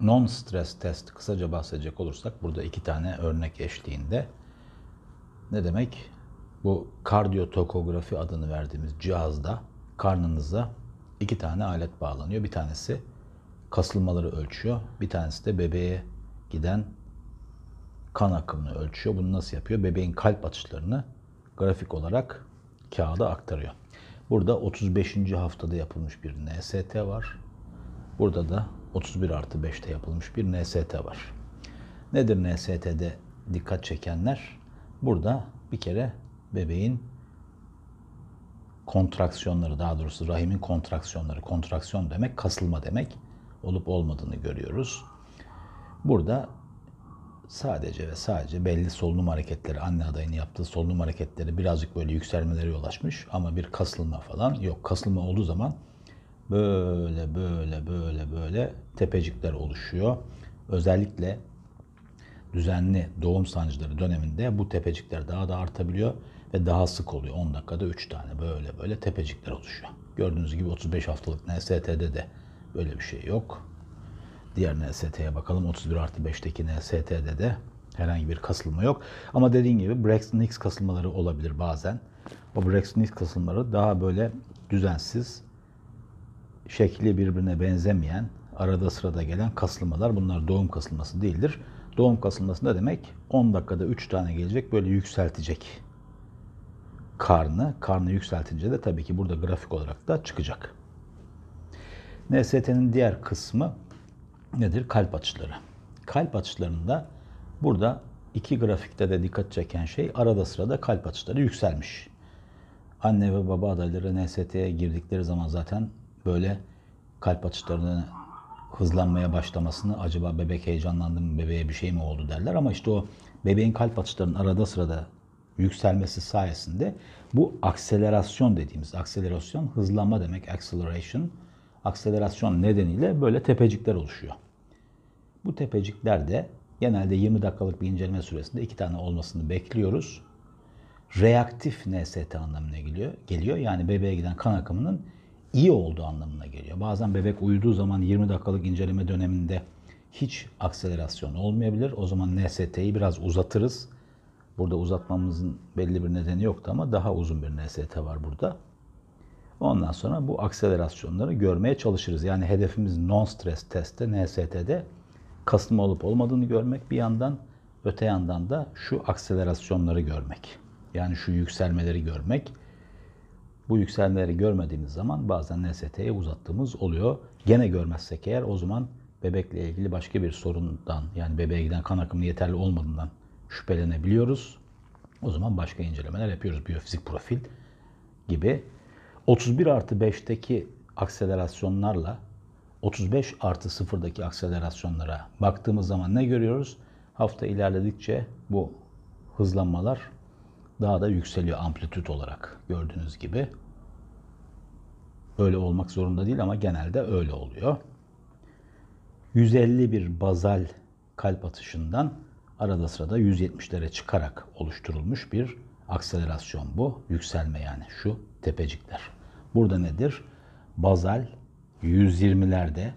non stress test kısaca bahsedecek olursak burada iki tane örnek eşliğinde ne demek? Bu kardiyotokografi adını verdiğimiz cihazda karnınıza iki tane alet bağlanıyor. Bir tanesi kasılmaları ölçüyor. Bir tanesi de bebeğe giden kan akımını ölçüyor. Bunu nasıl yapıyor? Bebeğin kalp atışlarını grafik olarak kağıda aktarıyor. Burada 35. haftada yapılmış bir NST var. Burada da 31 artı 5'te yapılmış bir NST var. Nedir NST'de dikkat çekenler? Burada bir kere bebeğin kontraksiyonları daha doğrusu rahimin kontraksiyonları, kontraksiyon demek kasılma demek olup olmadığını görüyoruz. Burada sadece ve sadece belli solunum hareketleri, anne adayının yaptığı solunum hareketleri birazcık böyle yükselmeleri yol açmış ama bir kasılma falan yok. Kasılma olduğu zaman böyle böyle böyle böyle tepecikler oluşuyor. Özellikle düzenli doğum sancıları döneminde bu tepecikler daha da artabiliyor ve daha sık oluyor. 10 dakikada 3 tane böyle böyle tepecikler oluşuyor. Gördüğünüz gibi 35 haftalık NST'de de böyle bir şey yok. Diğer NST'ye bakalım. 31 artı 5'teki NST'de de herhangi bir kasılma yok. Ama dediğim gibi Braxton Hicks kasılmaları olabilir bazen. O Braxton Hicks kasılmaları daha böyle düzensiz, şekli birbirine benzemeyen, arada sırada gelen kasılmalar bunlar doğum kasılması değildir. Doğum kasılması ne demek? 10 dakikada 3 tane gelecek böyle yükseltecek karnı. Karnı yükseltince de tabii ki burada grafik olarak da çıkacak. NST'nin diğer kısmı nedir? Kalp açıları. Kalp açılarında burada iki grafikte de dikkat çeken şey arada sırada kalp açıları yükselmiş. Anne ve baba adayları NST'ye girdikleri zaman zaten böyle kalp atışlarının hızlanmaya başlamasını acaba bebek heyecanlandı mı, bebeğe bir şey mi oldu derler. Ama işte o bebeğin kalp atışlarının arada sırada yükselmesi sayesinde bu akselerasyon dediğimiz akselerasyon hızlanma demek acceleration. Akselerasyon nedeniyle böyle tepecikler oluşuyor. Bu tepecikler de genelde 20 dakikalık bir inceleme süresinde iki tane olmasını bekliyoruz. Reaktif NST anlamına geliyor. Geliyor yani bebeğe giden kan akımının iyi oldu anlamına geliyor. Bazen bebek uyuduğu zaman 20 dakikalık inceleme döneminde hiç akselerasyon olmayabilir. O zaman NST'yi biraz uzatırız. Burada uzatmamızın belli bir nedeni yoktu ama daha uzun bir NST var burada. Ondan sonra bu akselerasyonları görmeye çalışırız. Yani hedefimiz non stress testte, NST'de kasılma olup olmadığını görmek bir yandan, öte yandan da şu akselerasyonları görmek. Yani şu yükselmeleri görmek. Bu yükselmeleri görmediğimiz zaman bazen NST'ye uzattığımız oluyor. Gene görmezsek eğer o zaman bebekle ilgili başka bir sorundan yani bebeğe giden kan akımının yeterli olmadığından şüphelenebiliyoruz. O zaman başka incelemeler yapıyoruz. Biyofizik profil gibi. 31 artı 5'teki akselerasyonlarla 35 artı 0'daki akselerasyonlara baktığımız zaman ne görüyoruz? Hafta ilerledikçe bu hızlanmalar daha da yükseliyor amplitüt olarak gördüğünüz gibi. öyle olmak zorunda değil ama genelde öyle oluyor. 150 bir bazal kalp atışından arada sırada 170'lere çıkarak oluşturulmuş bir akselerasyon bu. Yükselme yani şu tepecikler. Burada nedir? Bazal 120'lerde.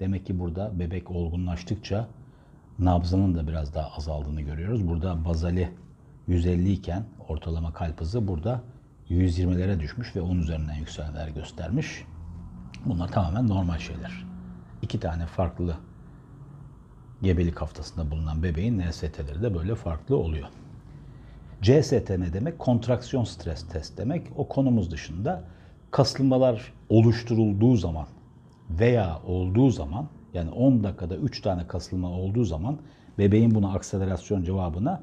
Demek ki burada bebek olgunlaştıkça nabzının da biraz daha azaldığını görüyoruz. Burada bazali 150 iken ortalama kalp hızı burada 120'lere düşmüş ve 10 üzerinden yükselenler göstermiş. Bunlar tamamen normal şeyler. İki tane farklı gebelik haftasında bulunan bebeğin NST'leri de böyle farklı oluyor. CST ne demek? Kontraksiyon stres test demek. O konumuz dışında kasılmalar oluşturulduğu zaman veya olduğu zaman yani 10 dakikada 3 tane kasılma olduğu zaman bebeğin buna akselerasyon cevabına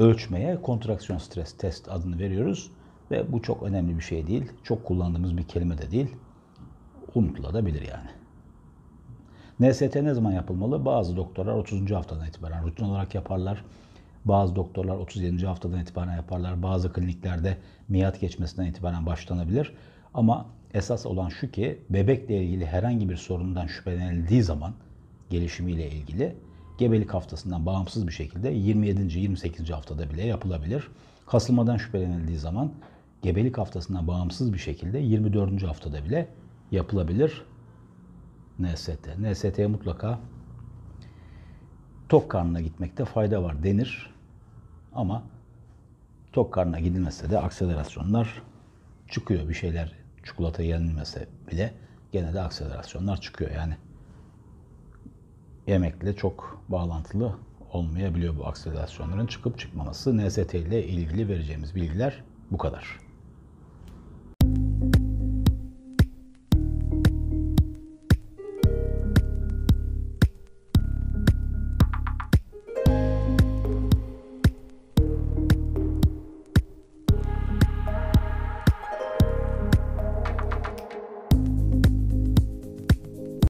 ölçmeye kontraksiyon stres test adını veriyoruz. Ve bu çok önemli bir şey değil. Çok kullandığımız bir kelime de değil. Unutulabilir yani. NST ne zaman yapılmalı? Bazı doktorlar 30. haftadan itibaren rutin olarak yaparlar. Bazı doktorlar 37. haftadan itibaren yaparlar. Bazı kliniklerde miyat geçmesinden itibaren başlanabilir. Ama esas olan şu ki bebekle ilgili herhangi bir sorundan şüphelenildiği zaman gelişimiyle ilgili gebelik haftasından bağımsız bir şekilde 27. 28. haftada bile yapılabilir. Kasılmadan şüphelenildiği zaman gebelik haftasından bağımsız bir şekilde 24. haftada bile yapılabilir NST. NST'ye mutlaka tok karnına gitmekte fayda var denir. Ama tok karnına gidilmese de akselerasyonlar çıkıyor. Bir şeyler çikolata yenilmese bile gene de akselerasyonlar çıkıyor yani yemekle çok bağlantılı olmayabiliyor bu akselerasyonların çıkıp çıkmaması. NST ile ilgili vereceğimiz bilgiler bu kadar.